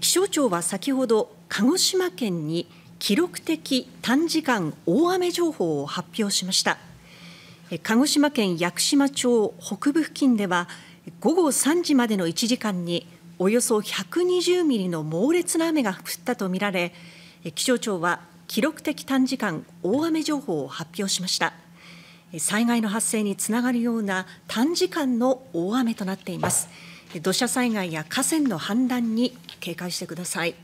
気象庁は先ほど鹿児島県に記録的短時間大雨情報を発表しました鹿児島県屋久島町北部付近では午後3時までの1時間におよそ120ミリの猛烈な雨が降ったとみられ気象庁は記録的短時間大雨情報を発表しました。災害の発生につながるような短時間の大雨となっています。土砂災害や河川の氾濫に警戒してください。